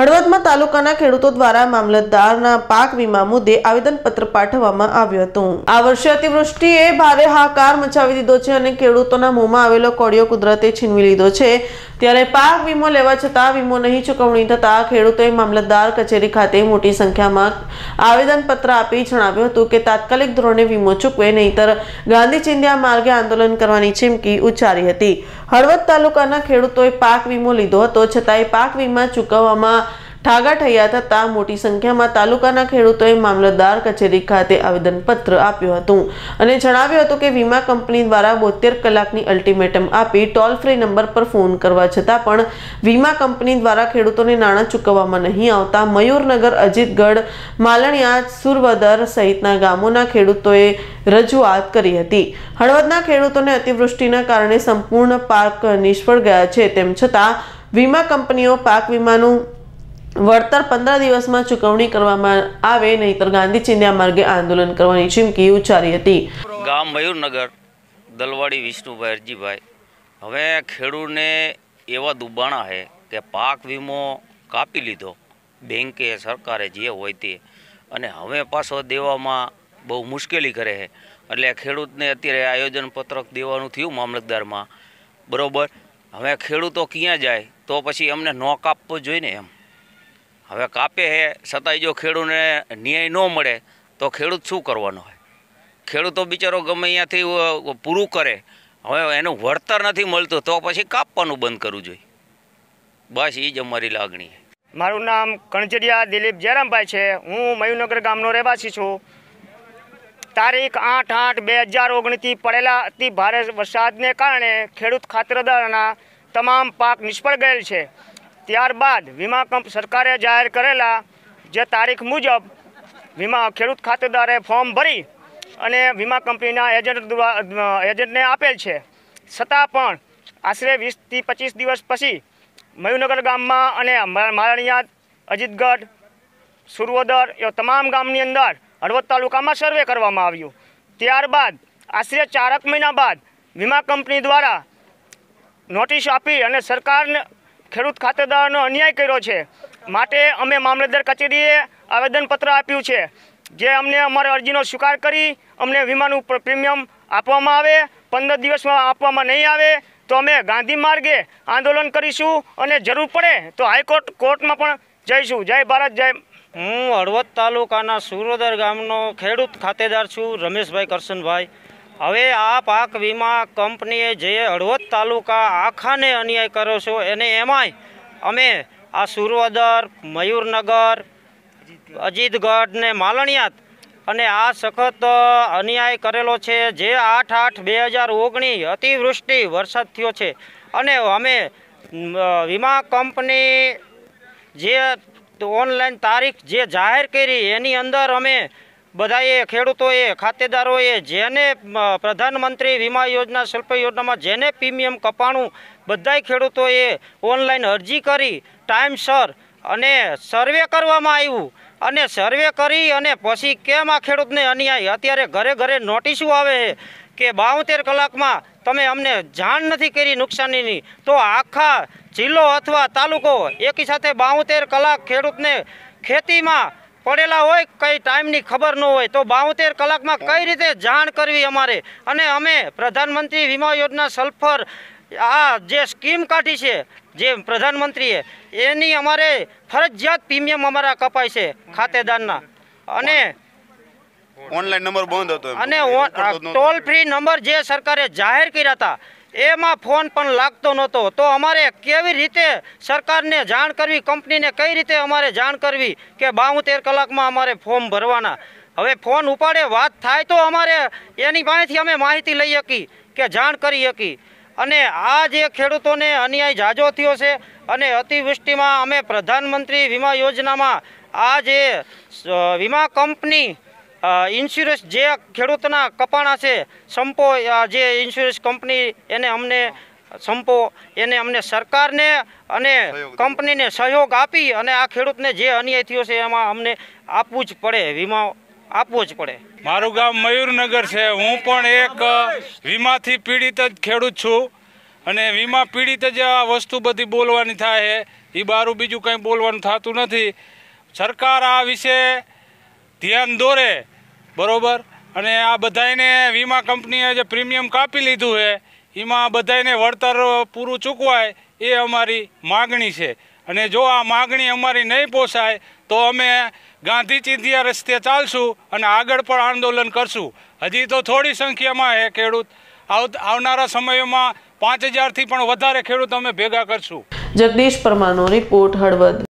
હળવદમાં તાલુકાના ખેડૂતો દ્વારા મામલતદારના પાક વીમા મુદ્દે આવેદનપત્ર પાઠવવામાં આવ્યું હતું આ વર્ષે અતિવૃષ્ટિએ ભારે હાકાર મચાવી દીધો છે અને ખેડૂતોના મોંમાં આવેલો કોડિયો કુદરતે છીનવી લીધો છે ત્યારે પાક વીમો લેવા છતાં વીમો નહીં ચૂકવણી થતાં ખેડૂતોએ મામલતદાર કચેરી ખાતે મોટી સંખ્યામાં આવેદનપત્ર આપી જણાવ્યું હતું કે તાત્કાલિક ધોરણે વીમો ચૂકવે નહીંતર ગાંધી ચિંધ્યા માર્ગે આંદોલન કરવાની ચીમકી ઉચ્ચારી હતી હળવદ તાલુકાના ખેડૂતોએ પાક વીમો લીધો હતો છતાંય પાક વીમા ચૂકવવામાં ઠાગા ઠાગાઠૈયા થતાં મોટી સંખ્યામાં તાલુકાના ખેડૂતોએ મામલતદાર કચેરી ખાતે આવેદનપત્ર આપ્યું હતું અને જણાવ્યું હતું કે વીમા કંપની દ્વારા બોતેર કલાકની અલ્ટિમેટમ આપી ટોલ ફ્રી નંબર પર ફોન કરવા છતાં પણ વીમા કંપની દ્વારા ખેડૂતોને નાણાં ચૂકવવામાં નહીં આવતા મયુરનગર અજીતગઢ માલણિયા સુરવદર સહિતના ગામોના ખેડૂતોએ રજૂઆત કરી હતી હળવદના ખેડૂતોને અતિવૃષ્ટિના કારણે સંપૂર્ણ પાક નિષ્ફળ ગયા છે તેમ છતાં વીમા કંપનીઓ પાક વીમાનું વળતર પંદર દિવસમાં ચૂકવણી કરવામાં આવે નહીતર ગાંધી ચિંધ્યા માર્ગે આંદોલન કરવાની ચીમકી ઉચ્ચારી હતી ગામ મયુરનગર દલવાડી વિષ્ણુભાઈ અરજીભાઈ હવે ખેડૂતને એવા દુબાણા છે કે પાક વીમો કાપી લીધો બેંકે સરકારે જે હોય તે અને હવે પાછો દેવામાં બહુ મુશ્કેલી કરે છે એટલે ખેડૂતને અત્યારે આયોજન પત્રક દેવાનું થયું મામલતદારમાં બરાબર હવે ખેડૂતો ક્યાં જાય તો પછી અમને ન કાપવો જોઈએ ને એમ હવે કાપે હે છતાંય જો ખેડૂતને ન્યાય ન મળે તો ખેડૂત શું કરવાનો હોય ખેડૂતો બિચારો ગમે અહીંયાથી પૂરું કરે હવે એનું વળતર નથી મળતું તો પછી કાપવાનું બંધ કરવું જોઈએ બસ એ જ અમારી લાગણી મારું નામ કણજરિયા દિલીપ જયરામભાઈ છે હું મયુનગર ગામનો રહેવાસી છું તારીખ આઠ આઠ બે હજાર ઓગણીસથી પડેલા અતિ ભારે વરસાદને કારણે ખેડૂત ખાતરદારના તમામ પાક નિષ્ફળ ગયેલ છે ત્યારબાદ વીમા કંપ સરકારે જાહેર કરેલા જે તારીખ મુજબ વીમા ખેડૂત ખાતેદારે ફોર્મ ભરી અને વીમા કંપનીના એજન્ટ એજન્ટને આપેલ છે છતાં પણ આશરે વીસથી પચીસ દિવસ પછી મયુનગર ગામમાં અને મારણિયા અજીતગઢ સુરવોદર એ તમામ ગામની અંદર હળવદ તાલુકામાં સર્વે કરવામાં આવ્યું ત્યારબાદ આશરે ચારક મહિના બાદ વીમા કંપની દ્વારા નોટિસ આપી અને સરકારને ખેડૂત ખાતેદારનો અન્યાય કર્યો છે માટે અમે મામલતદાર કચેરીએ આવેદનપત્ર આપ્યું છે જે અમને અમારી અરજીનો સ્વીકાર કરી અમને વીમાનું પ્રીમિયમ આપવામાં આવે પંદર દિવસમાં આપવામાં નહીં આવે તો અમે ગાંધી માર્ગે આંદોલન કરીશું અને જરૂર પડે તો હાઈકોર્ટ કોર્ટમાં પણ જઈશું જય ભારત જય હું હળવદ તાલુકાના સુરોદર ગામનો ખેડૂત ખાતેદાર છું રમેશભાઈ કરશનભાઈ હવે આ પાક વીમા કંપનીએ જે હળવદ તાલુકા આખાને અન્યાય કર્યો છે એને એમાંય અમે આ સુરવદર મયુરનગર અજીતગઢ ને માલણિયાત અને આ સખત અન્યાય કરેલો છે જે આઠ આઠ બે હજાર ઓગણીસ અતિવૃષ્ટિ વરસાદ થયો છે અને અમે વીમા કંપની જે ઓનલાઈન તારીખ જે જાહેર કરી એની અંદર અમે બધાએ ખેડૂતોએ ખાતેદારોએ જેને પ્રધાનમંત્રી વીમા યોજના શિલ્પ યોજનામાં જેને પ્રીમિયમ કપાણું બધાય ખેડૂતોએ ઓનલાઈન અરજી કરી ટાઈમસર અને સર્વે કરવામાં આવ્યું અને સર્વે કરી અને પછી કેમ આ ખેડૂતને અન્યાય અત્યારે ઘરે ઘરે નોટિસો આવે છે કે બાવતેર કલાકમાં તમે અમને જાણ નથી કરી નુકસાનીની તો આખા જિલ્લો અથવા તાલુકો એકી સાથે બાવતેર કલાક ખેડૂતને ખેતીમાં પડેલા હોય કઈ ટાઈમની ખબર ન હોય તો બાઉતેર કલાકમાં કઈ રીતે જાણ કરવી અમારે અને અમે પ્રધાનમંત્રી વીમા યોજના સલ્ફર આ જે સ્કીમ કાઢી છે જે પ્રધાનમંત્રીએ એની અમારે ફરજિયાત પ્રીમિયમ અમારા કપાય છે ખાતેદારના અને ઓનલાઈન નંબર બંધ હતો અને ટોલ ફ્રી નંબર જે સરકારે જાહેર કર્યા હતા એમાં ફોન પણ લાગતો નહોતો તો અમારે કેવી રીતે સરકારને જાણ કરવી કંપનીને કઈ રીતે અમારે જાણ કરવી કે બાઉતેર કલાકમાં અમારે ફોર્મ ભરવાના હવે ફોન ઉપાડે વાત થાય તો અમારે એની પાસેથી અમે માહિતી લઈ શકી કે જાણ કરી શકી અને આ જે ખેડૂતોને અન્યાય જાજો થયો છે અને અતિવૃષ્ટિમાં અમે પ્રધાનમંત્રી વીમા યોજનામાં આ જે વીમા કંપની ઇન્સ્યોરન્સ જે ખેડૂતના કપાણા છે સંપો જે ઇન્સ્યોરન્સ કંપની એને અમને સંપો એને અમને સરકારને અને કંપનીને સહયોગ આપી અને આ ખેડૂતને જે અન્યાય થયો છે એમાં અમને આપવું જ પડે વીમા આપવો જ પડે મારું ગામ મયુરનગર છે હું પણ એક વીમાથી પીડિત જ ખેડૂત છું અને વીમા પીડિત જ આ વસ્તુ બધી બોલવાની થાય એ બારું બીજું કંઈ બોલવાનું થતું નથી સરકાર આ વિશે ધ્યાન દોરે બરાબર અને આ બધાને વીમા કંપનીએ જે પ્રીમિયમ કાપી લીધું છે એમાં બધાને વળતર પૂરું ચૂકવાય એ અમારી માગણી છે અને જો આ માગણી અમારી નહીં પોસાય તો અમે ગાંધી ચિંધિયા રસ્તે ચાલશું અને આગળ પણ આંદોલન કરશું હજી તો થોડી સંખ્યામાં એ ખેડૂત આવનારા સમયમાં પાંચ હજારથી પણ વધારે ખેડૂત અમે ભેગા કરશું જગદીશ પરમાનો રિપોર્ટ હળવદ